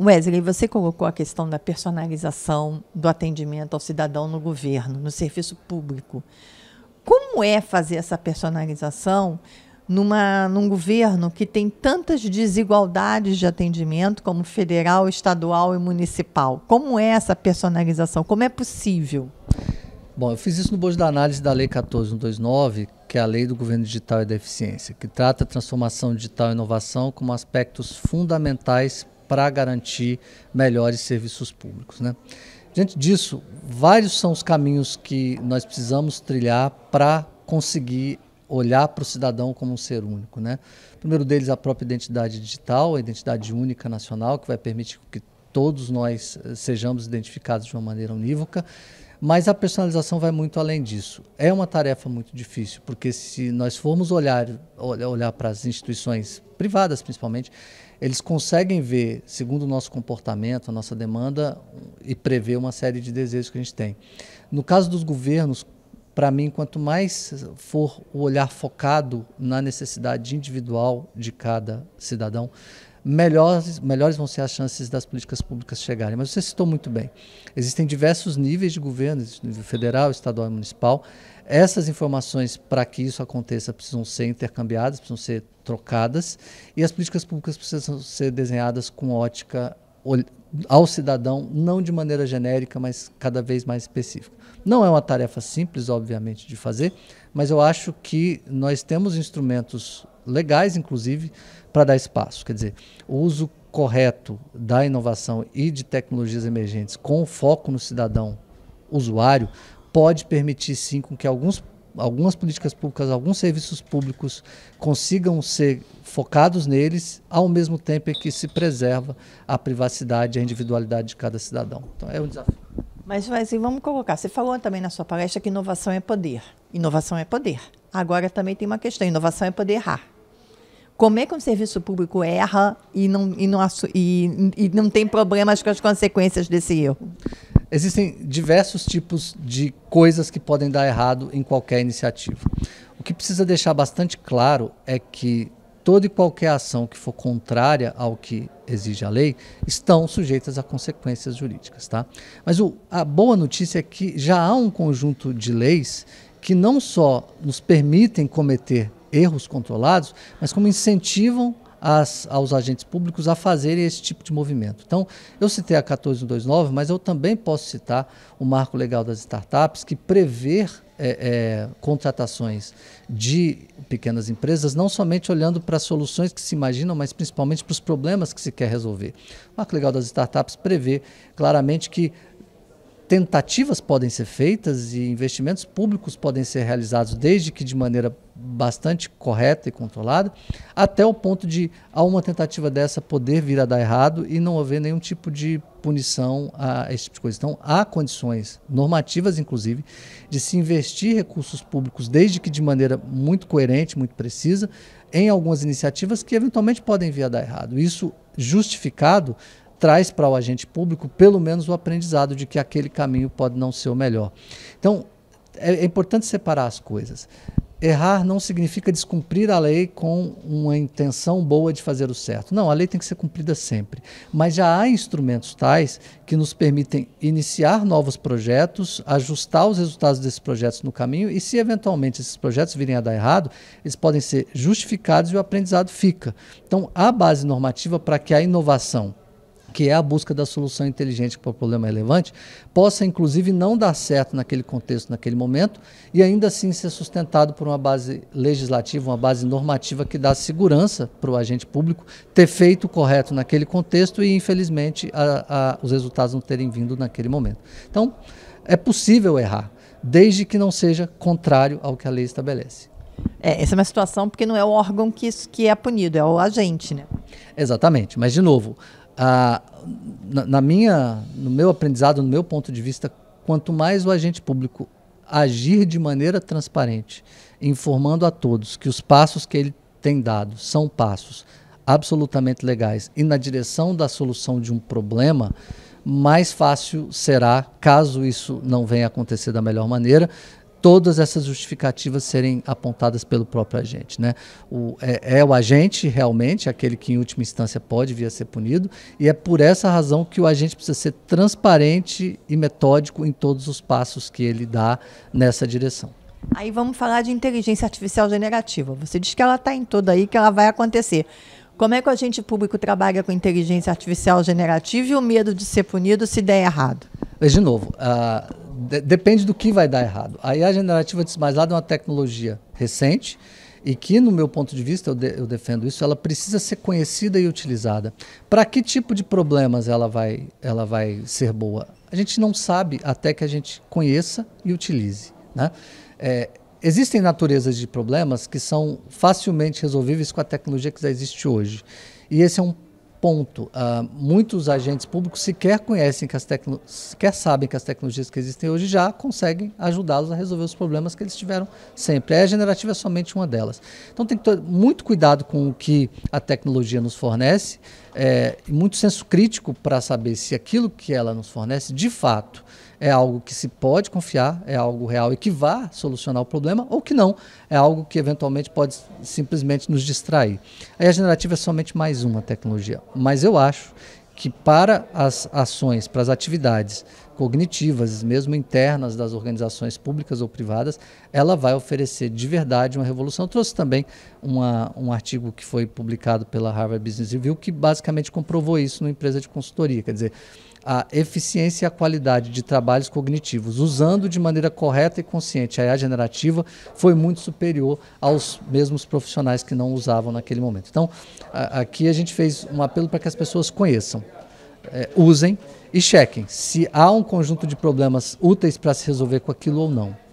Wesley, você colocou a questão da personalização do atendimento ao cidadão no governo, no serviço público. Como é fazer essa personalização numa, num governo que tem tantas desigualdades de atendimento, como federal, estadual e municipal? Como é essa personalização? Como é possível? Bom, eu fiz isso no bojo da análise da Lei 14129, que é a Lei do Governo Digital e da Eficiência, que trata a transformação digital e inovação como aspectos fundamentais para garantir melhores serviços públicos. Né? Diante disso, vários são os caminhos que nós precisamos trilhar para conseguir olhar para o cidadão como um ser único. Né? O primeiro deles, a própria identidade digital, a identidade única nacional, que vai permitir que todos nós eh, sejamos identificados de uma maneira unívoca. Mas a personalização vai muito além disso. É uma tarefa muito difícil, porque se nós formos olhar, olhar para as instituições privadas, principalmente, eles conseguem ver, segundo o nosso comportamento, a nossa demanda, e prever uma série de desejos que a gente tem. No caso dos governos, para mim, quanto mais for o olhar focado na necessidade individual de cada cidadão, melhores, melhores vão ser as chances das políticas públicas chegarem. Mas você citou muito bem. Existem diversos níveis de governo, nível federal, estadual e municipal. Essas informações, para que isso aconteça, precisam ser intercambiadas, precisam ser trocadas, e as políticas públicas precisam ser desenhadas com ótica ao cidadão, não de maneira genérica, mas cada vez mais específica. Não é uma tarefa simples, obviamente, de fazer, mas eu acho que nós temos instrumentos legais, inclusive, para dar espaço. Quer dizer, o uso correto da inovação e de tecnologias emergentes com foco no cidadão usuário pode permitir, sim, com que alguns algumas políticas públicas, alguns serviços públicos consigam ser focados neles, ao mesmo tempo em que se preserva a privacidade e a individualidade de cada cidadão. Então é um desafio. Mas, Wesley, vamos colocar. Você falou também na sua palestra que inovação é poder. Inovação é poder. Agora também tem uma questão: inovação é poder errar. Como é que um serviço público erra e não, e não, e, e não tem problemas com as consequências desse erro? Existem diversos tipos de coisas que podem dar errado em qualquer iniciativa. O que precisa deixar bastante claro é que toda e qualquer ação que for contrária ao que exige a lei estão sujeitas a consequências jurídicas, tá? Mas o, a boa notícia é que já há um conjunto de leis que não só nos permitem cometer erros controlados, mas como incentivam as, aos agentes públicos a fazerem esse tipo de movimento. Então, eu citei a 1429, mas eu também posso citar o marco legal das startups, que prever é, é, contratações de pequenas empresas, não somente olhando para soluções que se imaginam, mas principalmente para os problemas que se quer resolver. O Marco Legal das Startups prevê claramente que tentativas podem ser feitas e investimentos públicos podem ser realizados, desde que de maneira bastante correta e controlada, até o ponto de, a uma tentativa dessa, poder vir a dar errado e não haver nenhum tipo de punição a esse tipo de coisa. Então, há condições normativas, inclusive, de se investir recursos públicos, desde que de maneira muito coerente, muito precisa, em algumas iniciativas que eventualmente podem vir a dar errado. Isso justificado traz para o agente público pelo menos o aprendizado de que aquele caminho pode não ser o melhor. Então, é, é, importante separar as coisas. Errar não significa descumprir a lei com uma intenção boa de fazer o certo. Não, a lei tem que ser cumprida sempre. Mas já há instrumentos tais que nos permitem iniciar novos projetos, ajustar os resultados desses projetos no caminho e, se eventualmente esses projetos virem a dar errado, eles podem ser justificados e o aprendizado fica. Então, há base normativa para que a inovação que é a busca da solução inteligente para o problema relevante, possa inclusive não dar certo naquele contexto, naquele momento, e ainda assim ser sustentado por uma base legislativa, uma base normativa que dá segurança para o agente público ter feito o correto naquele contexto e, infelizmente, a, a, os resultados não terem vindo naquele momento. Então, é possível errar, desde que não seja contrário ao que a lei estabelece. É, essa é uma situação porque não é o órgão que, que é punido, é o agente, né? Exatamente. Mas, de novo, ah, na, na, minha, no meu aprendizado, no meu ponto de vista, quanto mais o agente público agir de maneira transparente, informando a todos que os passos que ele tem dado são passos absolutamente legais e na direção da solução de um problema, mais fácil será, caso isso não venha acontecer da melhor maneira, todas essas justificativas serem apontadas pelo próprio agente. Né? O, é, é, o agente realmente aquele que, em última instância, pode vir a ser punido, e é por essa razão que o agente precisa ser transparente e metódico em todos os passos que ele dá nessa direção. Aí vamos falar de inteligência artificial generativa. Você diz que ela está em tudo aí, que ela vai acontecer. Como é que o agente público trabalha com inteligência artificial generativa e o medo de ser punido se der errado? de novo, uh, de, depende do que vai dar errado. A IA generativa, antes de é uma tecnologia recente e que, no meu ponto de vista, eu, de, eu defendo isso, ela precisa ser conhecida e utilizada. Para que tipo de problemas ela vai, ela vai ser boa? A gente não sabe até que a gente conheça e utilize. Né? É, existem naturezas de problemas que são facilmente resolvíveis com a tecnologia que já existe hoje. E esse é um ponto. Uh, muitos agentes públicos sequer conhecem, que as sequer sabem que as tecnologias que existem hoje já conseguem ajudá-los a resolver os problemas que eles tiveram sempre. A é generativa é somente uma delas. Então tem que ter muito cuidado com o que a tecnologia nos fornece, é, muito senso crítico para saber se aquilo que ela nos fornece, de fato, é algo que se pode confiar, é algo real e que vá solucionar o problema, ou que não, é algo que eventualmente pode simplesmente nos distrair. Aí a generativa é somente mais uma tecnologia. Mas eu acho que para as ações, para as atividades cognitivas, mesmo internas das organizações públicas ou privadas, ela vai oferecer de verdade uma revolução. Eu trouxe também uma, um artigo que foi publicado pela Harvard Business Review que basicamente comprovou isso numa empresa de consultoria. Quer dizer, a eficiência e a qualidade de trabalhos cognitivos, usando de maneira correta e consciente a IA generativa, foi muito superior aos mesmos profissionais que não usavam naquele momento. Então, a, aqui a gente fez um apelo para que as pessoas conheçam é, usem e chequem se há um conjunto de problemas úteis para se resolver com aquilo ou não.